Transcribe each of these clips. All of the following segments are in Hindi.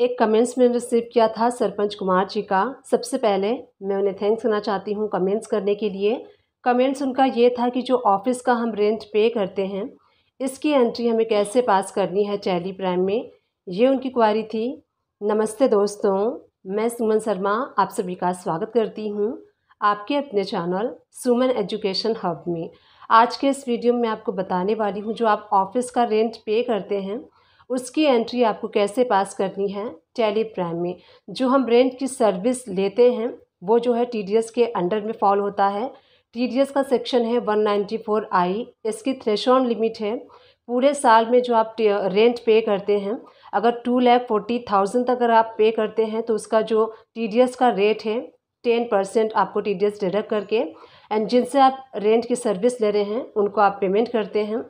एक कमेंट्स मैंने रिसीव किया था सरपंच कुमार जी का सबसे पहले मैं उन्हें थैंक्स करना चाहती हूँ कमेंट्स करने के लिए कमेंट्स उनका ये था कि जो ऑफिस का हम रेंट पे करते हैं इसकी एंट्री हमें कैसे पास करनी है चैली प्राइम में ये उनकी क्वारी थी नमस्ते दोस्तों मैं सुमन शर्मा आप सभी का स्वागत करती हूँ आपके अपने चैनल सुमन एजुकेशन हब में आज के इस वीडियो में आपको बताने वाली हूँ जो आप ऑफिस का रेंट पे करते हैं उसकी एंट्री आपको कैसे पास करनी है टेली प्राइम में जो हम रेंट की सर्विस लेते हैं वो जो है टी के अंडर में फॉल होता है टी का सेक्शन है वन नाइन्टी फोर आई इसकी थ्रेशॉन लिमिट है पूरे साल में जो आप रेंट पे करते हैं अगर टू लैख फोर्टी थाउजेंड तक अगर आप पे करते हैं तो उसका जो टी का रेट है टेन परसेंट आपको टी डी एस डिडक्ट करके एंड जिनसे आप रेंट की सर्विस ले रहे हैं उनको आप पेमेंट करते हैं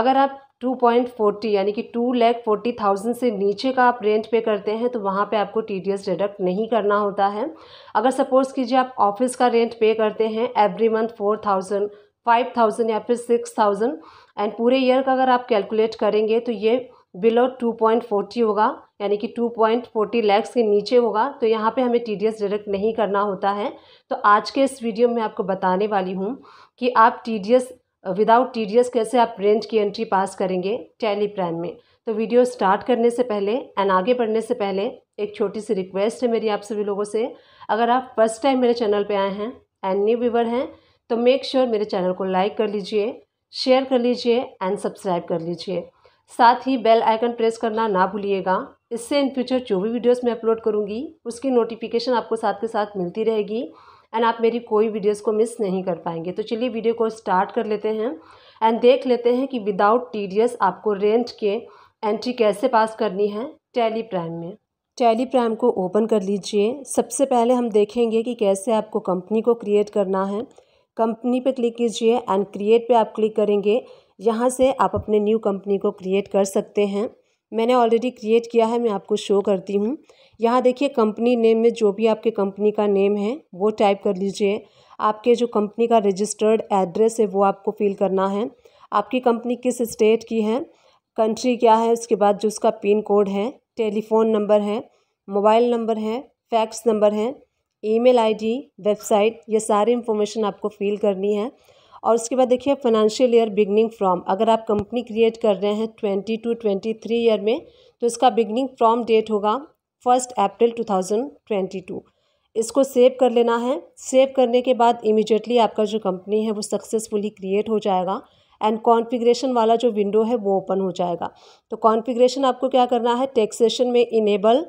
अगर आप टू पॉइंट फोर्टी यानी कि टू लैख फोर्टी थाउजेंड से नीचे का आप रेंट पे करते हैं तो वहाँ पे आपको टी डी एस डिडक्ट नहीं करना होता है अगर सपोज़ कीजिए आप ऑफिस का रेंट पे करते हैं every month four thousand five thousand या फिर सिक्स थाउजेंड एंड पूरे ईयर का अगर आप कैलकुलेट करेंगे तो ये बिलो टू पॉइंट फोर्टी होगा यानी कि टू पॉइंट फोर्टी लैक्स के नीचे होगा तो यहाँ पे हमें टी डी एस डिडक्ट नहीं करना होता है तो आज के इस वीडियो में आपको बताने वाली हूँ कि आप T D S without S कैसे आप रेंज की एंट्री पास करेंगे टैली प्राइम में तो वीडियो स्टार्ट करने से पहले एंड आगे बढ़ने से पहले एक छोटी सी रिक्वेस्ट है मेरी आप सभी लोगों से अगर आप फर्स्ट टाइम मेरे चैनल पे आए हैं एंड न्यू व्यूवर हैं तो मेक श्योर sure मेरे चैनल को लाइक कर लीजिए शेयर कर लीजिए एंड सब्सक्राइब कर लीजिए साथ ही बेल आइकन प्रेस करना ना भूलिएगा इससे इन फ्यूचर जो भी वीडियोज़ मैं अपलोड करूँगी उसकी नोटिफिकेशन आपको साथ के साथ मिलती रहेगी एंड आप मेरी कोई वीडियोस को मिस नहीं कर पाएंगे तो चलिए वीडियो को स्टार्ट कर लेते हैं एंड देख लेते हैं कि विदाउट टी आपको रेंट के एंट्री कैसे पास करनी है टैली प्राइम में टैली प्राइम को ओपन कर लीजिए सबसे पहले हम देखेंगे कि कैसे आपको कंपनी को क्रिएट करना है कंपनी पर क्लिक कीजिए एंड क्रिएट पर आप क्लिक करेंगे यहाँ से आप अपने न्यू कंपनी को क्रिएट कर सकते हैं मैंने ऑलरेडी क्रिएट किया है मैं आपको शो करती हूँ यहाँ देखिए कंपनी नेम में जो भी आपके कंपनी का नेम है वो टाइप कर लीजिए आपके जो कंपनी का रजिस्टर्ड एड्रेस है वो आपको फिल करना है आपकी कंपनी किस स्टेट की है कंट्री क्या है उसके बाद जो उसका पिन कोड है टेलीफोन नंबर है मोबाइल नंबर है फैक्स नंबर है ईमेल आईडी वेबसाइट ये सारी इंफॉर्मेशन आपको फिल करनी है और उसके बाद देखिए फाइनेंशियल ईयर बिगनिंग फ्रॉम अगर आप कंपनी क्रिएट कर रहे हैं twenty two twenty three year में तो इसका बिगनिंग फ्रॉम डेट होगा first April two thousand twenty two इसको सेव कर लेना है सेव करने के बाद इमिजिएटली आपका जो कंपनी है वो सक्सेसफुली क्रिएट हो जाएगा एंड कॉन्फ़िगरेशन वाला जो विंडो है वो ओपन हो जाएगा तो कॉन्फ़िगरेशन आपको क्या करना है टैक्सेशन में इनेबल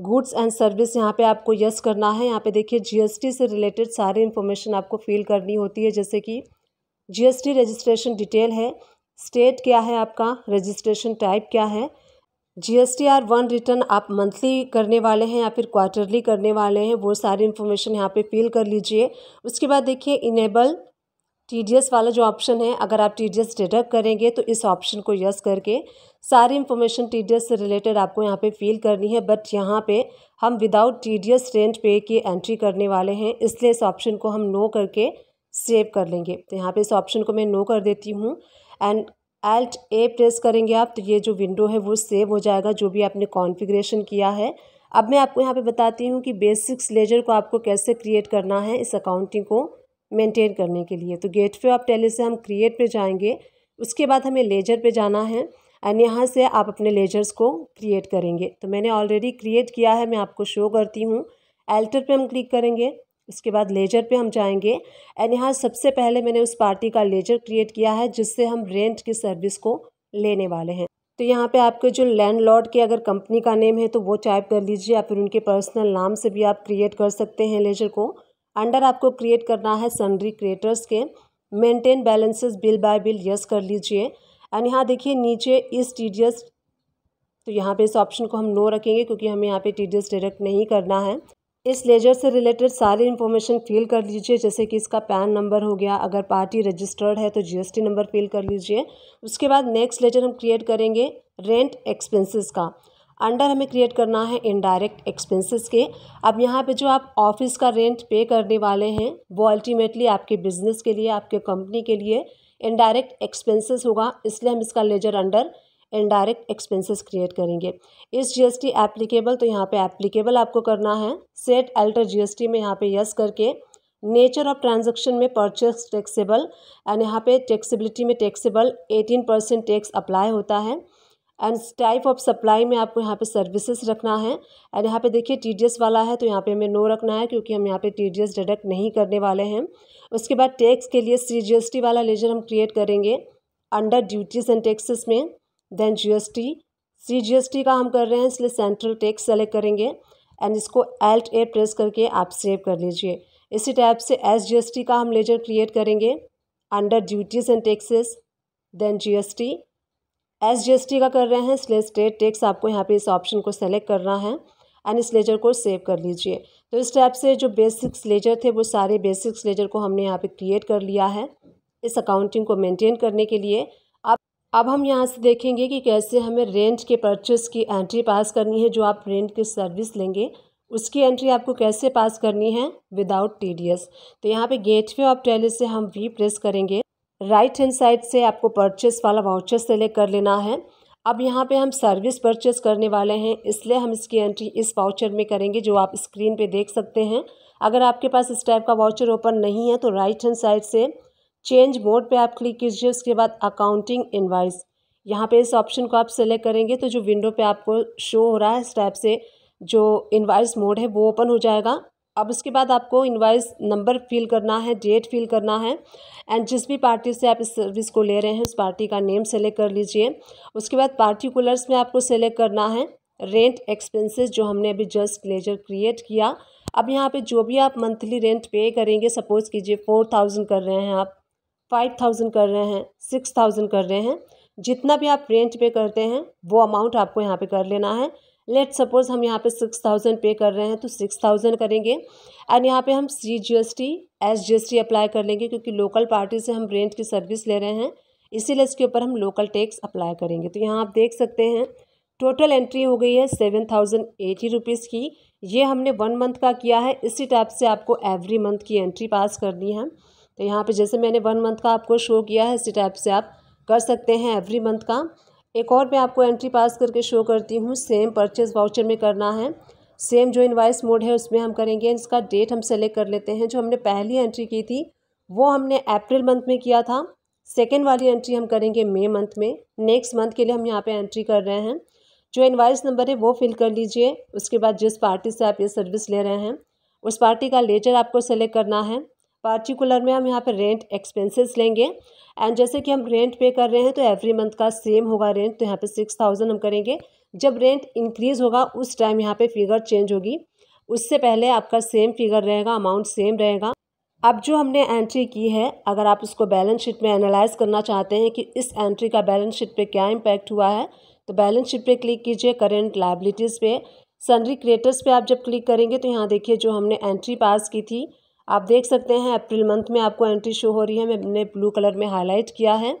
गुड्स एंड सर्विस यहाँ पे आपको यस करना है यहाँ पे देखिए जीएसटी से रिलेटेड सारे इन्फॉर्मेशन आपको फिल करनी होती है जैसे कि जीएसटी रजिस्ट्रेशन डिटेल है स्टेट क्या है आपका रजिस्ट्रेशन टाइप क्या है G S T R one return आप मंथली करने वाले हैं या फिर क्वार्टरली करने वाले हैं वो सारी इन्फॉर्मेशन यहाँ पे फिल कर लीजिए उसके बाद देखिए इनेबल टी वाला जो ऑप्शन है अगर आप टी डिडक्ट करेंगे तो इस ऑप्शन को यस करके सारी इन्फॉर्मेशन टी से रिलेटेड आपको यहाँ पे फिल करनी है बट यहाँ पे हम विदाउट टी रेंट पे की एंट्री करने वाले हैं इसलिए इस ऑप्शन को हम नो करके सेव कर लेंगे तो यहाँ पे इस ऑप्शन को मैं नो कर देती हूँ एंड एल्ट ए प्रेस करेंगे आप तो ये जो विंडो है वो सेव हो जाएगा जो भी आपने कॉन्फिग्रेशन किया है अब मैं आपको यहाँ पर बताती हूँ कि बेसिक्स लेजर को आपको कैसे क्रिएट करना है इस अकाउंटिंग को मेंटेन करने के लिए तो गेट पे आप टेले से हम क्रिएट पे जाएंगे उसके बाद हमें लेजर पे जाना है एंड यहाँ से आप अपने लेजर्स को क्रिएट करेंगे तो मैंने ऑलरेडी क्रिएट किया है मैं आपको शो करती हूँ एल्टर पे हम क्लिक करेंगे उसके बाद लेजर पे हम जाएंगे एंड यहाँ सबसे पहले मैंने उस पार्टी का लेजर क्रिएट किया है जिससे हम रेंट की सर्विस को लेने वाले हैं तो यहाँ पे आपके जो लैंडलॉर्ड के अगर कंपनी का नेम है तो वो टाइप कर लीजिए या फिर उनके पर्सनल नाम से भी आप क्रिएट कर सकते हैं लेजर को अंडर आपको क्रिएट करना है सन्ड्री क्रिएटर्स के maintain balances bill by bill yes कर लीजिए एंड यहाँ देखिए नीचे इस टी तो यहाँ पे इस ऑप्शन को हम नो रखेंगे क्योंकि हमें यहाँ पे टी डायरेक्ट नहीं करना है इस लेजर से रिलेटेड सारी इन्फॉर्मेशन फिल कर लीजिए जैसे कि इसका पैन नंबर हो गया अगर पार्टी रजिस्टर्ड है तो जीएसटी नंबर फिल कर लीजिए उसके बाद नेक्स्ट लेजर हम क्रिएट करेंगे रेंट एक्सपेंसेस का अंडर हमें क्रिएट करना है इनडायरेक्ट एक्सपेंसेस के अब यहाँ पे जो आप ऑफिस का रेंट पे करने वाले हैं वो अल्टीमेटली आपके बिजनेस के लिए आपके कंपनी के लिए इनडायरेक्ट एक्सपेंसेस होगा इसलिए हम इसका ledger under indirect expenses create करेंगे इस जीएसटी एप्लीकेबल तो यहाँ पे एप्लीकेबल आपको करना है सेट अल्टर जीएसटी में यहाँ पे यस करके नेचर ऑफ ट्रांजेक्शन में परचेस टैक्सेबल एंड यहाँ पे टैक्सेबिलिटी में taxable eighteen percent tax apply होता है एंड टाइप ऑफ सप्लाई में आपको यहाँ पे सर्विसेज रखना है एंड यहाँ पे देखिए एस वाला है तो यहाँ पे हमें नो रखना है क्योंकि हम यहाँ पे एस डिडक्ट नहीं करने वाले हैं उसके बाद टैक्स के लिए टी वाला लेजर हम क्रिएट करेंगे अंडर ड्यूटीज़ एंड टैक्सेस में देन एस टी का हम कर रहे हैं इसलिए सेंट्रल टैक्स सेलेक्ट करेंगे एंड इसको एल्ट ए प्रेस करके आप सेव कर लीजिए इसी टाइप से एस का हम लेजर क्रिएट करेंगे under duties and taxes then T S G का कर रहे हैं इसलिए स्टेट टैक्स आपको यहाँ पे इस ऑप्शन को सेलेक्ट करना है एंड इस लेजर को सेव कर लीजिए तो इस टाइप से जो बेसिक्स लेजर थे वो सारे बेसिक्स लेजर को हमने यहाँ पे क्रिएट कर लिया है इस अकाउंटिंग को मेंटेन करने के लिए अब अब हम यहाँ से देखेंगे कि कैसे हमें रेंट के परचेस की एंट्री पास करनी है जो आप रेंट की सर्विस लेंगे उसकी एंट्री आपको कैसे पास करनी है विदाउट टी तो यहाँ गेट वे ऑफ टैली से हम वी प्रेस करेंगे राइट हैंड साइड से आपको परचेस वाला वाउचर सेलेक्ट कर लेना है अब यहाँ पे हम सर्विस परचेस करने वाले हैं इसलिए हम इसकी एंट्री इस वाउचर में करेंगे जो आप स्क्रीन पे देख सकते हैं अगर आपके पास इस टाइप का वाउचर ओपन नहीं है तो राइट हैंड साइड से चेंज मोड पे आप क्लिक कीजिए उसके बाद अकाउंटिंग इनवाइस यहाँ पे इस ऑप्शन को आप सेलेक्ट करेंगे तो जो विंडो पर आपको शो हो रहा है इस टाइप से जो इन्वाइस मोड है वो ओपन हो जाएगा अब उसके बाद आपको इन्वाइस नंबर फिल करना है डेट फिल करना है एंड जिस भी पार्टी से आप इस सर्विस को ले रहे हैं उस पार्टी का नेम सेलेक्ट कर लीजिए उसके बाद पार्टिकुलर्स में आपको सेलेक्ट करना है रेंट एक्सपेंसेस जो हमने अभी जस्ट लेजर क्रिएट किया अब यहाँ पे जो भी आप मंथली रेंट पे करेंगे सपोज़ कीजिए फोर थाउजेंड कर रहे हैं आप फाइव थाउजेंड कर रहे हैं सिक्स थाउजेंड कर रहे हैं जितना भी आप रेंट पे करते हैं वो अमाउंट आपको यहाँ पे कर लेना है लेट सपोज हम यहाँ पे सिक्स थाउजेंड पे कर रहे हैं तो सिक्स थाउजेंड करेंगे एंड यहाँ पे हम C G S T S G S T apply कर लेंगे क्योंकि लोकल पार्टी से हम रेंट की सर्विस ले रहे हैं इसीलिए इसके ऊपर हम लोकल टैक्स अप्लाई करेंगे तो यहाँ आप देख सकते हैं टोटल एंट्री हो गई है सेवन थाउजेंड एटी रुपीज़ की ये हमने वन मंथ का किया है इसी टाइप से आपको एवरी मंथ की एंट्री पास करनी है तो यहाँ पे जैसे मैंने वन मंथ का आपको शो किया है इसी टाइप से आप कर सकते हैं एवरी मंथ का एक और मैं आपको एंट्री पास करके शो करती हूँ सेम परचेज वाउचर में करना है सेम जो इन्वाइस मोड है उसमें हम करेंगे इसका डेट हम सेलेक्ट कर लेते हैं जो हमने पहली एंट्री की थी वो हमने अप्रैल मंथ में किया था सेकेंड वाली एंट्री हम करेंगे मई मंथ में नेक्स्ट मंथ के लिए हम यहाँ पर एंट्री कर रहे हैं जो इन्वाइस नंबर है वो फिल कर लीजिए उसके बाद जिस पार्टी से आप ये सर्विस ले रहे हैं उस पार्टी का लेटर आपको सेलेक्ट करना है पार्टिकुलर में हम यहाँ पर रेंट एक्सपेंसेस लेंगे एंड जैसे कि हम रेंट पे कर रहे हैं तो एवरी मंथ का सेम होगा रेंट तो यहाँ पे सिक्स थाउजेंड हम करेंगे जब रेंट इंक्रीज़ होगा उस टाइम यहाँ पे फिगर चेंज होगी उससे पहले आपका सेम फिगर रहेगा अमाउंट सेम रहेगा अब जो हमने एंट्री की है अगर आप उसको बैलेंस शीट में एनालाइज करना चाहते हैं कि इस एंट्री का बैलेंस शीट पर क्या इम्पैक्ट हुआ है तो बैलेंस शीट पर क्लिक कीजिए करेंट लाइबिलिटीज़ पे सनरी क्रिएटर्स पे आप जब क्लिक करेंगे तो यहाँ देखिए जो हमने एंट्री पास की थी आप देख सकते हैं अप्रैल मंथ में आपको एंट्री शो हो रही है मैंने ब्लू कलर में हाईलाइट किया है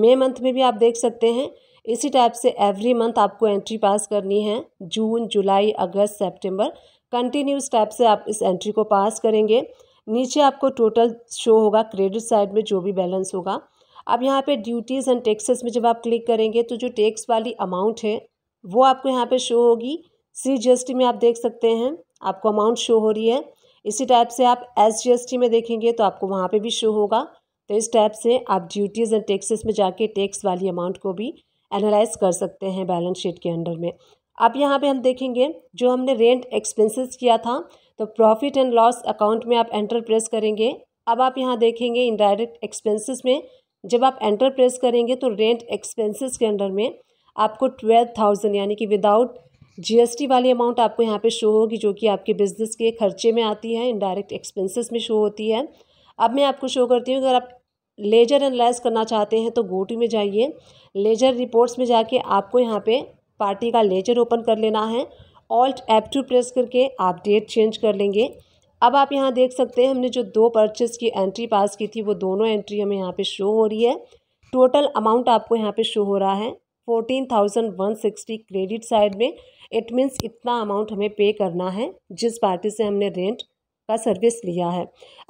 मे मंथ में भी आप देख सकते हैं इसी टाइप से एवरी मंथ आपको एंट्री पास करनी है जून जुलाई अगस्त सेप्टेम्बर कंटिन्यूस टाइप से आप इस एंट्री को पास करेंगे नीचे आपको टोटल शो होगा क्रेडिट साइड में जो भी बैलेंस होगा अब यहाँ पे ड्यूटीज़ एंड टैक्सेस में जब आप क्लिक करेंगे तो जो टैक्स वाली अमाउंट है वो आपको यहाँ पे शो होगी सी जी एस टी में आप देख सकते हैं आपको अमाउंट शो हो रही है इसी टाइप से आप एस जी में देखेंगे तो आपको वहाँ पर भी शो होगा तो इस टाइप से आप ड्यूटीज़ एंड टैक्सेस में जाके टैक्स वाली अमाउंट को भी एनालाइज कर सकते हैं बैलेंस शीट के अंडर में अब यहाँ पे हम देखेंगे जो हमने रेंट एक्सपेंसेस किया था तो प्रॉफिट एंड लॉस अकाउंट में आप एंटर प्रेस करेंगे अब आप यहाँ देखेंगे इनडायरेक्ट एक्सपेंसेस में जब आप एंटर प्रेस करेंगे तो रेंट एक्सपेंसिस के अंडर में आपको ट्वेल्व थाउजेंड यानी कि विदाउट जीएसटी वाली अमाउंट आपको यहाँ पे शो होगी जो कि आपके बिजनेस के खर्चे में आती है इनडायरेक्ट एक्सपेंसेस में शो होती है अब मैं आपको शो करती हूँ अगर आप लेजर एनालाइज करना चाहते हैं तो गोटू में जाइए लेजर रिपोर्ट्स में जाके आपको यहाँ पे पार्टी का लेजर ओपन कर लेना है ऑल्ट एप टू प्रेस करके आप डेट चेंज कर लेंगे अब आप यहाँ देख सकते हैं हमने जो दो परचेस की एंट्री पास की थी वो दोनों एंट्री हमें यहाँ पर शो हो रही है टोटल अमाउंट आपको यहाँ पर शो हो रहा है fourteen thousand one sixty credit side में इट मीन्स इतना अमाउंट हमें पे करना है जिस पार्टी से हमने रेंट का सर्विस लिया है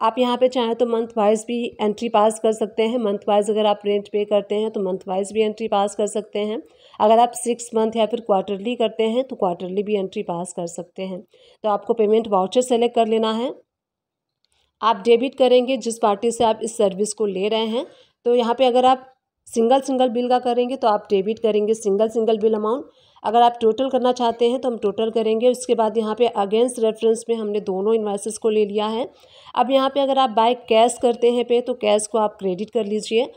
आप यहाँ पे चाहें तो मंथ वाइज भी एंट्री पास कर सकते हैं मंथ वाइज अगर आप रेंट पे करते हैं तो मंथ वाइज भी एंट्री पास कर सकते हैं अगर आप सिक्स मंथ या फिर क्वार्टरली करते हैं तो क्वार्टरली भी एंट्री पास कर सकते हैं तो आपको पेमेंट वाउचर सेलेक्ट कर लेना है आप डेबिट करेंगे जिस पार्टी से आप इस सर्विस को ले रहे हैं तो यहाँ पे अगर आप सिंगल सिंगल बिल का करेंगे तो आप डेबिट करेंगे सिंगल सिंगल बिल अमाउंट अगर आप टोटल करना चाहते हैं तो हम टोटल करेंगे उसके बाद यहाँ पे अगेंस्ट रेफरेंस में हमने दोनों इन्वाइसिस को ले लिया है अब यहाँ पे अगर आप बाय कैश करते हैं पे तो कैश को आप क्रेडिट कर लीजिए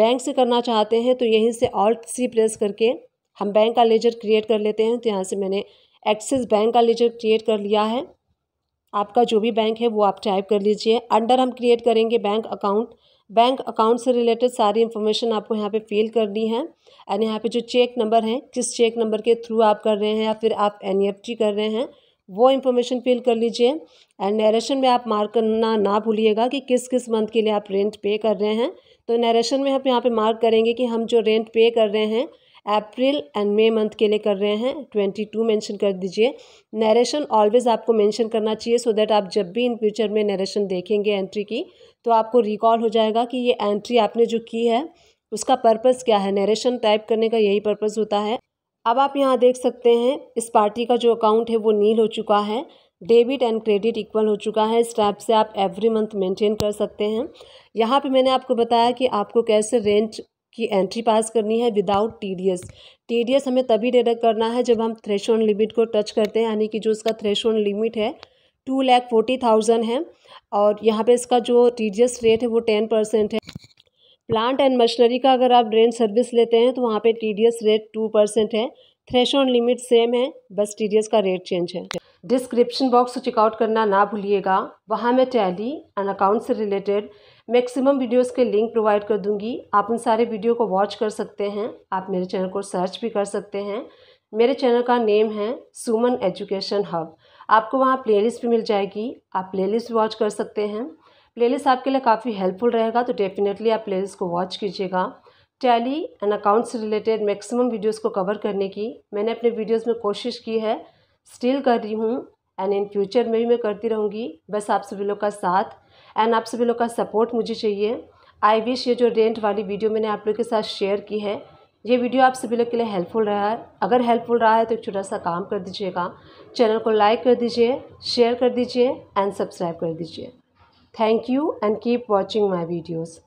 बैंक से करना चाहते हैं तो यहीं से ऑल्ट सी प्रेस करके हम बैंक का लेजर क्रिएट कर लेते हैं तो यहाँ से मैंने एक्सिस बैंक का लेजर क्रिएट कर लिया है आपका जो भी बैंक है वो आप टाइप कर लीजिए अंडर हम क्रिएट करेंगे बैंक अकाउंट बैंक अकाउंट से रिलेटेड सारी इन्फॉर्मेशन आपको यहाँ पे फिल करनी है एंड यहाँ पे जो चेक नंबर है किस चेक नंबर के थ्रू आप कर रहे हैं या फिर आप एन e कर रहे हैं वो इन्फॉर्मेशन फिल कर लीजिए एंड नरेशन में आप मार्क करना ना भूलिएगा कि किस किस मंथ के लिए आप रेंट पे कर रहे हैं तो नरेशन में आप यहाँ पे मार्क करेंगे कि हम जो रेंट पे कर रहे हैं अप्रैल एंड मे मंथ के लिए कर रहे हैं ट्वेंटी टू मैंशन कर दीजिए नरेशन ऑलवेज़ आपको मैंशन करना चाहिए सो दैट आप जब भी इन फ्यूचर में नरेशन देखेंगे एंट्री की तो आपको रिकॉल हो जाएगा कि ये एंट्री आपने जो की है उसका पर्पज़ क्या है नरेशन टाइप करने का यही पर्पज़ होता है अब आप यहाँ देख सकते हैं इस पार्टी का जो अकाउंट है वो नील हो चुका है डेबिट एंड क्रेडिट इक्वल हो चुका है इस टाइप से आप एवरी मंथ मेंटेन कर सकते हैं यहाँ पे मैंने आपको बताया कि आपको कैसे रेंट की एंट्री पास करनी है विदाउट टीडीएस टीडीएस हमें तभी डिडक्ट करना है जब हम थ्रेश लिमिट को टच करते हैं यानी कि जो इसका थ्रेश लिमिट है टू लैख फोर्टी थाउजेंड है और यहाँ पे इसका जो टी रेट है वो टेन परसेंट है प्लांट एंड मशीनरी का अगर आप ड्रेन सर्विस लेते हैं तो वहाँ पे टी रेट टू परसेंट है थ्रेश लिमिट सेम है बस टी का रेट चेंज है डिस्क्रिप्शन बॉक्स चेकआउट करना ना भूलिएगा वहाँ मैं टैली एंड अकाउंट से रिलेटेड मैक्सिमम वीडियोस के लिंक प्रोवाइड कर दूंगी आप उन सारे वीडियो को वॉच कर सकते हैं आप मेरे चैनल को सर्च भी कर सकते हैं मेरे चैनल का नेम है सुमन एजुकेशन हब आपको वहाँ प्ले भी मिल जाएगी आप प्ले लिस्ट वॉच कर सकते हैं प्ले आपके लिए काफ़ी हेल्पफुल रहेगा तो डेफिनेटली आप प्ले को वॉच कीजिएगा टैली एंड अकाउंट से रिलेटेड मैक्सिमम वीडियोस को कवर करने की मैंने अपने वीडियोस में कोशिश की है स्टिल कर रही हूँ एंड इन फ्यूचर में भी मैं करती रहूँगी बस आप सभी लोग का साथ एंड आप सभी लोग का सपोर्ट मुझे चाहिए आई विश ये जो रेंट वाली वीडियो मैंने आप लोग के साथ शेयर की है ये वीडियो आप सभी लोग के लिए हेल्पफुल रहा है अगर हेल्पफुल रहा है तो एक छोटा सा काम कर दीजिएगा चैनल को लाइक कर दीजिए शेयर कर दीजिए एंड सब्सक्राइब कर दीजिए thank you and keep watching my videos